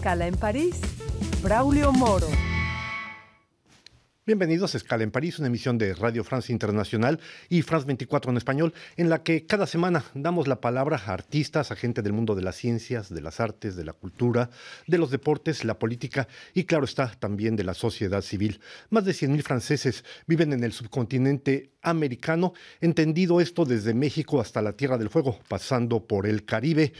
Escala en París. Braulio Moro. Bienvenidos a Escala en París, una emisión de Radio France Internacional y France 24 en español, en la que cada semana damos la palabra a artistas, a gente del mundo de las ciencias, de las artes, de la cultura, de los deportes, la política y, claro está, también de la sociedad civil. Más de 100.000 franceses viven en el subcontinente americano, entendido esto desde México hasta la Tierra del Fuego, pasando por el Caribe,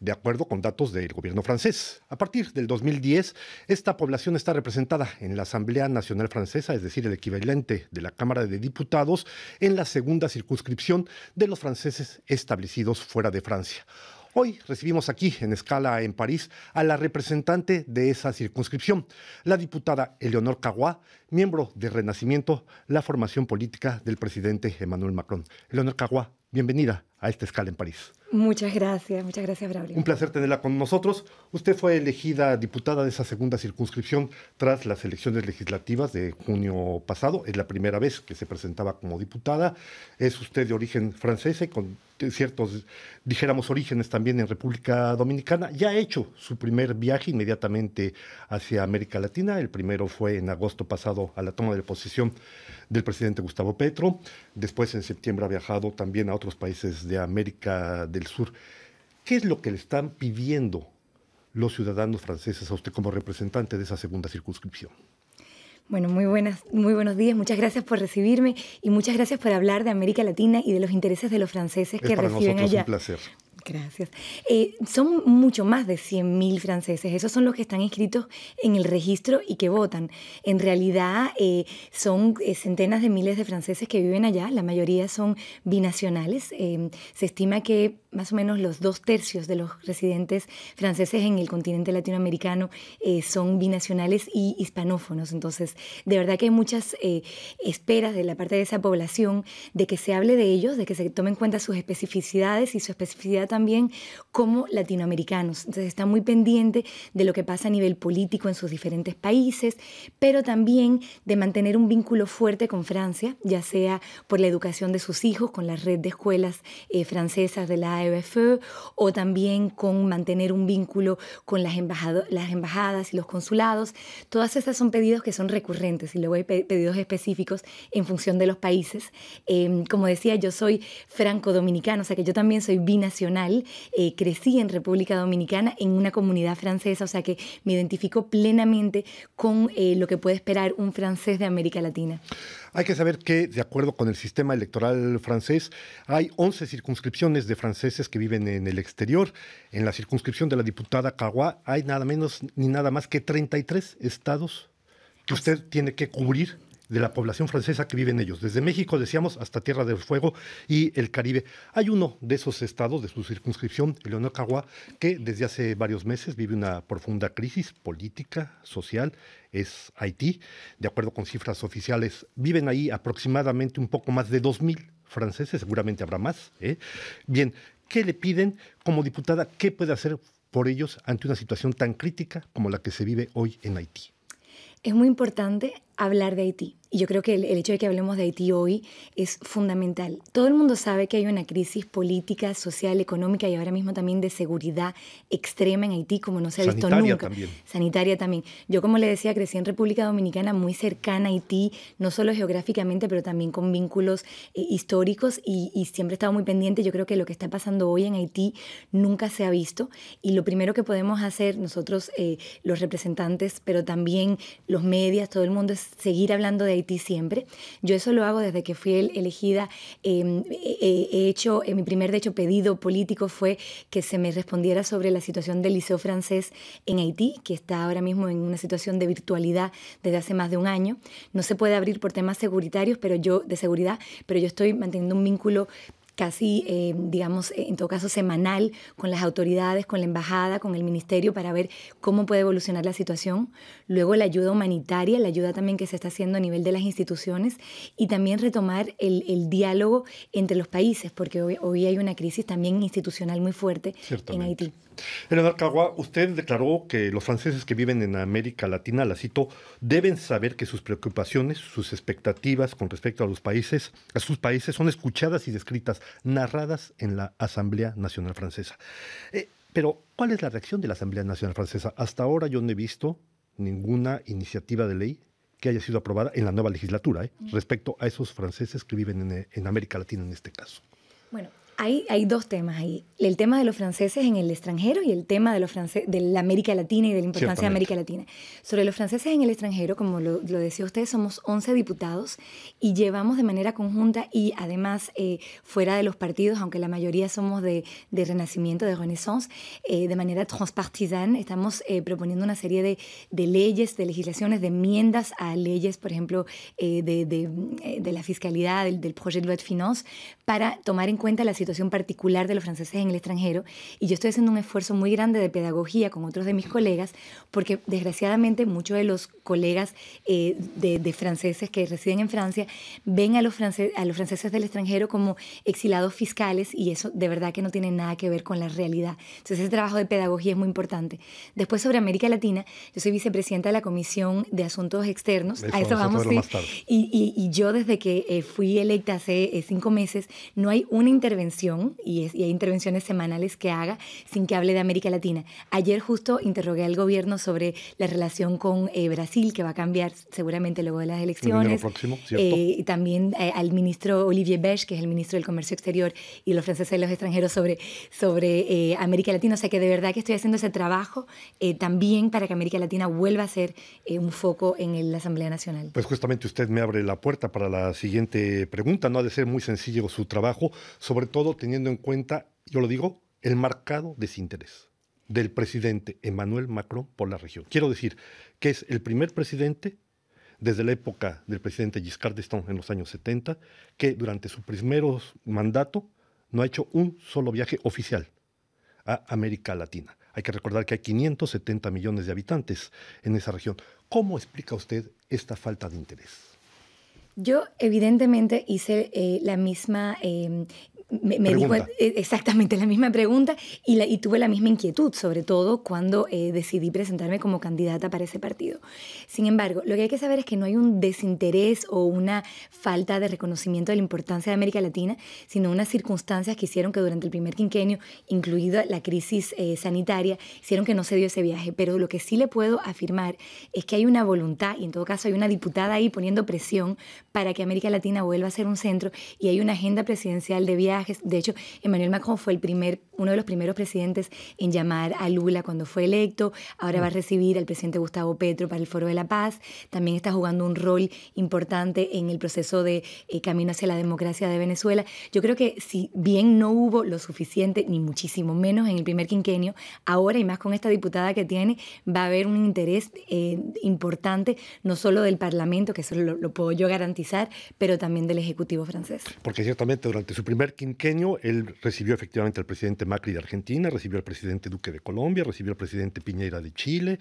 de acuerdo con datos del gobierno francés. A partir del 2010, esta población está representada en la Asamblea Nacional Francesa, es decir, el equivalente de la Cámara de Diputados, en la segunda circunscripción de los franceses establecidos fuera de Francia. Hoy recibimos aquí, en escala en París, a la representante de esa circunscripción, la diputada Eleonor Caguá, miembro de Renacimiento, la formación política del presidente Emmanuel Macron. Eleonor Caguá, bienvenida a esta escala en París. Muchas gracias, muchas gracias, Braulio. Un placer tenerla con nosotros. Usted fue elegida diputada de esa segunda circunscripción tras las elecciones legislativas de junio pasado. Es la primera vez que se presentaba como diputada. Es usted de origen francés y con ciertos, dijéramos, orígenes también en República Dominicana. Ya ha hecho su primer viaje inmediatamente hacia América Latina. El primero fue en agosto pasado a la toma de posición... del presidente Gustavo Petro. Después, en septiembre, ha viajado también a otros países de de América del Sur. ¿Qué es lo que le están pidiendo los ciudadanos franceses a usted como representante de esa segunda circunscripción? Bueno, muy, buenas, muy buenos días, muchas gracias por recibirme y muchas gracias por hablar de América Latina y de los intereses de los franceses que para reciben nosotros allá. Un placer. Gracias. Eh, son mucho más de 100.000 franceses. Esos son los que están inscritos en el registro y que votan. En realidad eh, son eh, centenas de miles de franceses que viven allá. La mayoría son binacionales. Em, se estima que más o menos los dos tercios de los residentes franceses en el continente latinoamericano son binacionales y hispanófonos. Entonces, de verdad que hay muchas esperas de la parte de esa población de que se hable de ellos, de que se tomen en cuenta sus especificidades y su especificidad también como latinoamericanos. Entonces está muy pendiente de lo que pasa a nivel político en sus diferentes países, pero también de mantener un vínculo fuerte con Francia, ya sea por la educación de sus hijos, con la red de escuelas eh, francesas de la AEBFE, o también con mantener un vínculo con las, las embajadas y los consulados. Todas esas son pedidos que son recurrentes y luego hay pedidos específicos en función de los países. Em, como decía, yo soy franco-dominicano, o sea que yo también soy binacional eh, crecí en República Dominicana en una comunidad francesa, o sea que me identifico plenamente con eh, lo que puede esperar un francés de América Latina. Hay que saber que, de acuerdo con el sistema electoral francés, hay 11 circunscripciones de franceses que viven en el exterior. En la circunscripción de la diputada Caguá hay nada menos ni nada más que 33 estados que usted tiene que cubrir de la población francesa que viven ellos, desde México, decíamos, hasta Tierra del Fuego y el Caribe. Hay uno de esos estados, de su circunscripción, el cagua que desde hace varios meses vive una profunda crisis política, social, es Haití. De acuerdo con cifras oficiales, viven ahí aproximadamente un poco más de 2.000 franceses, seguramente habrá más. ¿eh? Bien, ¿qué le piden como diputada? ¿Qué puede hacer por ellos ante una situación tan crítica como la que se vive hoy en Haití? Es muy importante hablar de Haití. Y yo creo que el, hecho de que hablemos de Haití hoy es fundamental. Todo el mundo sabe que hay una crisis política, social, económica y ahora mismo también de seguridad extrema en Haití, como no se ha visto Sanitaria nunca. También. Sanitaria también. Yo, como le decía, crecí en República Dominicana, muy cercana a Haití, no solo geográficamente, pero también con vínculos eh, históricos y, siempre he estado muy pendiente. Yo creo que lo que está pasando hoy en Haití nunca se ha visto. Y lo primero que podemos hacer nosotros, eh, los representantes, pero también los medios, todo el mundo, es seguir hablando de Haití siempre. Yo eso lo hago desde que fui elegida. Em, he hecho, eh, mi primer, de hecho, pedido político fue que se me respondiera sobre la situación del Liceo Francés en Haití, que está ahora mismo en una situación de virtualidad desde hace más de un año. No se puede abrir por temas pero yo, de seguridad, pero yo estoy manteniendo un vínculo casi, em, digamos, eh, en todo caso semanal con las autoridades, con la embajada, con el ministerio para ver cómo puede evolucionar la situación. Luego la ayuda humanitaria, la ayuda también que se está haciendo a nivel de las instituciones y también retomar el, diálogo entre los países, porque hoy, hay una crisis también institucional muy fuerte en Haití. El Cagua, usted declaró que los franceses que viven en América Latina, la cito, deben saber que sus preocupaciones, sus expectativas con respecto a los países, a sus países son escuchadas y descritas narradas en la Asamblea Nacional Francesa. Eh, pero, ¿cuál es la reacción de la Asamblea Nacional Francesa? Hasta ahora yo no he visto ninguna iniciativa de ley que haya sido aprobada en la nueva legislatura eh, mm. respecto a esos franceses que viven en, eh, en América Latina en este caso. Bueno, hay, dos temas ahí. El tema de los franceses en el extranjero y el tema de, los de la América Latina y de la importancia de América Latina. Sobre los franceses en el extranjero, como lo, decía usted, somos 11 diputados y llevamos de manera conjunta y además eh, fuera de los partidos, aunque la mayoría somos de, Renacimiento, de Renaissance, eh, de manera transpartisana, estamos eh, proponiendo una serie de, leyes, de legislaciones, de enmiendas a leyes, por ejemplo, de, la fiscalidad, del, proyecto de de finance, para tomar en cuenta la situación particular de los franceses en el extranjero y yo estoy haciendo un esfuerzo muy grande de pedagogía con otros de mis colegas porque desgraciadamente muchos de los colegas eh, de, franceses que residen en Francia ven a los, franceses, a los franceses del extranjero como exilados fiscales y eso de verdad que no tiene nada que ver con la realidad. Entonces ese trabajo de pedagogía es muy importante. Después sobre América Latina, yo soy vicepresidenta de la Comisión de Asuntos Externos, a eso vamos, y, y, yo desde que eh, fui electa hace eh, cinco meses, no hay una intervención y, hay intervenciones semanales que haga sin que hable de América Latina. Ayer justo interrogué al gobierno sobre la relación con eh, Brasil, que va a cambiar seguramente luego de las elecciones. Próximo, eh, y también eh, al ministro Olivier Besch, que es el ministro del Comercio Exterior y los franceses y los extranjeros sobre, sobre América Latina. O sea que de verdad que estoy haciendo ese trabajo también para que América Latina vuelva a ser un foco en la Asamblea Nacional. Pues justamente usted me abre la puerta para la siguiente pregunta. No ha de ser muy sencillo su trabajo, sobre todo todo teniendo en cuenta, yo lo digo, el marcado desinterés del presidente Emmanuel Macron por la región. Quiero decir que es el primer presidente desde la época del presidente Giscard d'Estaing en los años 70 que durante su primer mandato no ha hecho un solo viaje oficial a América Latina. Hay que recordar que hay 570 millones de habitantes en esa región. ¿Cómo explica usted esta falta de interés? Yo evidentemente hice eh, la misma eh, me, dijo e, exactamente la misma pregunta y, la, tuve la misma inquietud, sobre todo cuando eh, decidí presentarme como candidata para ese partido. Sin embargo, lo que hay que saber es que no hay un desinterés o una falta de reconocimiento de la importancia de América Latina, sino unas circunstancias que hicieron que durante el primer quinquenio, incluida la crisis eh, sanitaria, hicieron que no se dio ese viaje. Pero lo que sí le puedo afirmar es que hay una voluntad y en todo caso hay una diputada ahí poniendo presión para que América Latina vuelva a ser un centro y hay una agenda presidencial de viaje de hecho, Emmanuel Macron fue el primer, uno de los primeros presidentes en llamar a Lula cuando fue electo. Ahora va a mm. recibir al presidente Gustavo Petro para el Foro de la Paz. También está jugando un rol importante en el proceso de eh, camino hacia la democracia de Venezuela. Yo creo que si bien no hubo lo suficiente, ni muchísimo menos en el primer quinquenio, ahora y más con esta diputada que tiene, va a haber un interés eh, importante, no solo del Parlamento, que eso lo, lo puedo yo garantizar, pero también del Ejecutivo francés. Porque ciertamente durante su primer quinquenio, quinquenio, él recibió efectivamente al presidente Macri de Argentina, recibió al presidente Duque de Colombia, recibió al presidente Piñera de Chile,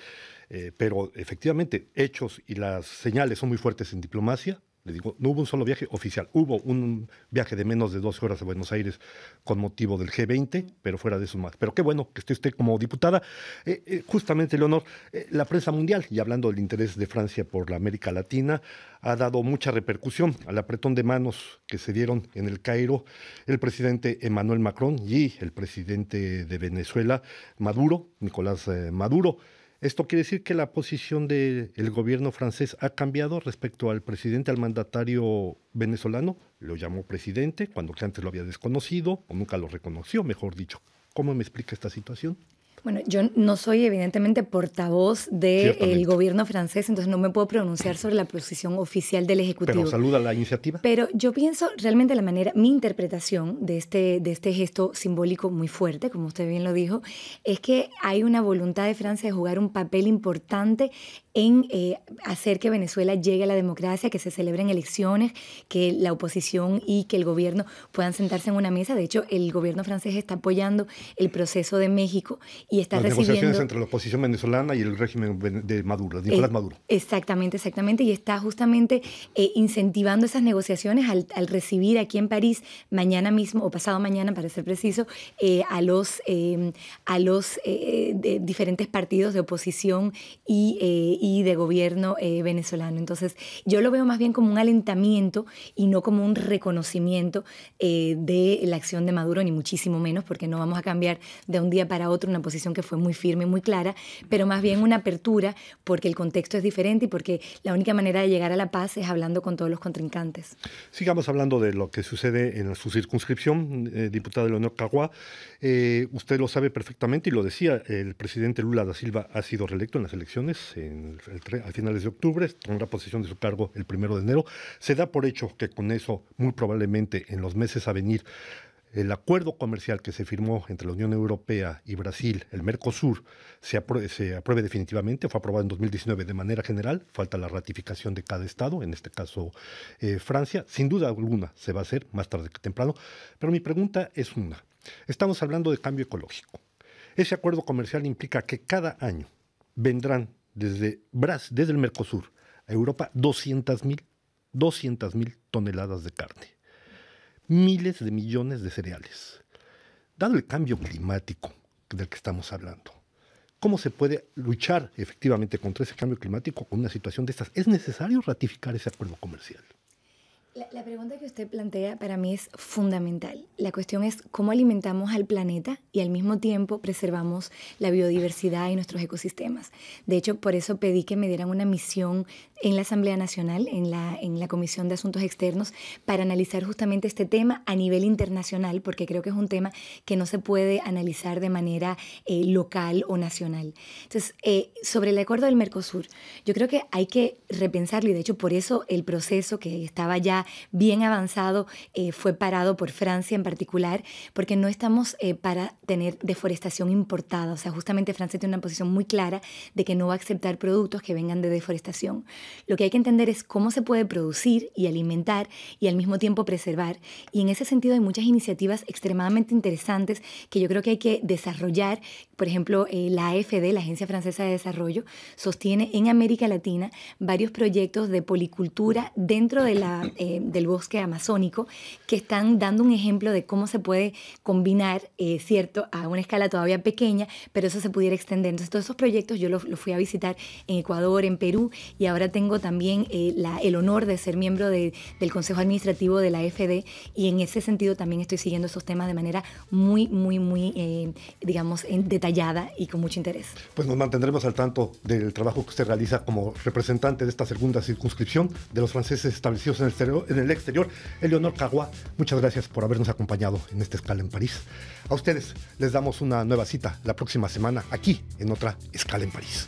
eh, pero efectivamente hechos y las señales son muy fuertes en diplomacia, le digo, no hubo un solo viaje oficial. Hubo un viaje de menos de 12 horas a Buenos Aires con motivo del G20, pero fuera de eso más. Pero qué bueno que esté usted como diputada. Eh, eh, justamente, Leonor, eh, la prensa mundial, y hablando del interés de Francia por la América Latina, ha dado mucha repercusión al apretón de manos que se dieron en el Cairo el presidente Emmanuel Macron y el presidente de Venezuela, Maduro, Nicolás Maduro. Esto quiere decir que la posición del gobierno francés ha cambiado respecto al presidente, al mandatario venezolano. Lo llamó presidente cuando que antes lo había desconocido o nunca lo reconoció, mejor dicho. ¿Cómo me explica esta situación? Bueno, yo no soy evidentemente portavoz del eh, gobierno francés, entonces no me puedo pronunciar sobre la posición oficial del Ejecutivo. Pero saluda la iniciativa. Pero yo pienso realmente la manera, mi interpretación de este, de este gesto simbólico muy fuerte, como usted bien lo dijo, es que hay una voluntad de Francia de jugar un papel importante en eh, hacer que Venezuela llegue a la democracia, que se celebren elecciones, que la oposición y que el gobierno puedan sentarse en una mesa. De hecho, el gobierno francés está apoyando el proceso de México y está Las recibiendo... negociaciones entre la oposición venezolana y el régimen de Maduro, de Nicolás eh, Maduro. Exactamente, exactamente. Y está justamente eh, incentivando esas negociaciones al, recibir aquí en París mañana mismo, o pasado mañana, para ser preciso, a los, a los diferentes partidos de oposición y y de gobierno eh, venezolano. Entonces, yo lo veo más bien como un alentamiento y no como un reconocimiento eh, de la acción de Maduro, ni muchísimo menos, porque no vamos a cambiar de un día para otro una posición que fue muy firme, muy clara, pero más bien una apertura porque el contexto es diferente y porque la única manera de llegar a la paz es hablando con todos los contrincantes. Sigamos hablando de lo que sucede en su circunscripción, eh, diputada Leonor Caguá. Eh, usted lo sabe perfectamente y lo decía, el presidente Lula da Silva ha sido reelecto en las elecciones en a finales de octubre, la posesión de su cargo el primero de enero. Se da por hecho que con eso, muy probablemente en los meses a venir, el acuerdo comercial que se firmó entre la Unión Europea y Brasil, el Mercosur, se apruebe, definitivamente, fue aprobado en 2019 de manera general, falta la ratificación de cada Estado, en este caso eh, Francia, sin duda alguna se va a hacer más tarde que temprano, pero mi pregunta es una, estamos hablando de cambio ecológico, ese acuerdo comercial implica que cada año vendrán desde, Brasil, desde el Mercosur a Europa 200 mil toneladas de carne, miles de millones de cereales. Dado el cambio climático del que estamos hablando, ¿cómo se puede luchar efectivamente contra ese cambio climático con una situación de estas? Es necesario ratificar ese acuerdo comercial. La, pregunta que usted plantea para mí es fundamental. La cuestión es cómo alimentamos al planeta y al mismo tiempo preservamos la biodiversidad y nuestros ecosistemas. De hecho, por eso pedí que me dieran una misión en la Asamblea Nacional, en la, en la Comisión de Asuntos Externos, para analizar justamente este tema a nivel internacional, porque creo que es un tema que no se puede analizar de manera eh, local o nacional. Entonces, eh, sobre el acuerdo del Mercosur, yo creo que hay que repensarlo y de hecho por eso el proceso que estaba ya bien avanzado eh, fue parado por Francia en particular, porque no estamos eh, para tener deforestación importada. O sea, justamente Francia tiene una posición muy clara de que no va a aceptar productos que vengan de deforestación. Lo que hay que entender es cómo se puede producir y alimentar y al mismo tiempo preservar. Y en ese sentido hay muchas iniciativas extremadamente interesantes que yo creo que hay que desarrollar. Por ejemplo, eh, la AFD, la Agencia Francesa de Desarrollo, sostiene en América Latina varios proyectos de policultura dentro de la eh, del bosque amazónico que están dando un ejemplo de cómo se puede combinar, eh, cierto, a una escala todavía pequeña, pero eso se pudiera extender. Entonces, todos esos proyectos yo los, fui a visitar en Ecuador, en Perú, y ahora tengo también eh, el honor de ser miembro del Consejo Administrativo de la FD, y en ese sentido también estoy siguiendo esos temas de manera muy, muy, muy, digamos, detallada y con mucho interés. Pues nos mantendremos al tanto del trabajo que usted realiza como representante de esta segunda circunscripción de los franceses establecidos en el Cerebro, en el exterior. Eleonor Caguá muchas gracias por habernos acompañado en esta escala en París. A ustedes les damos una nueva cita la próxima semana aquí en otra escala en París.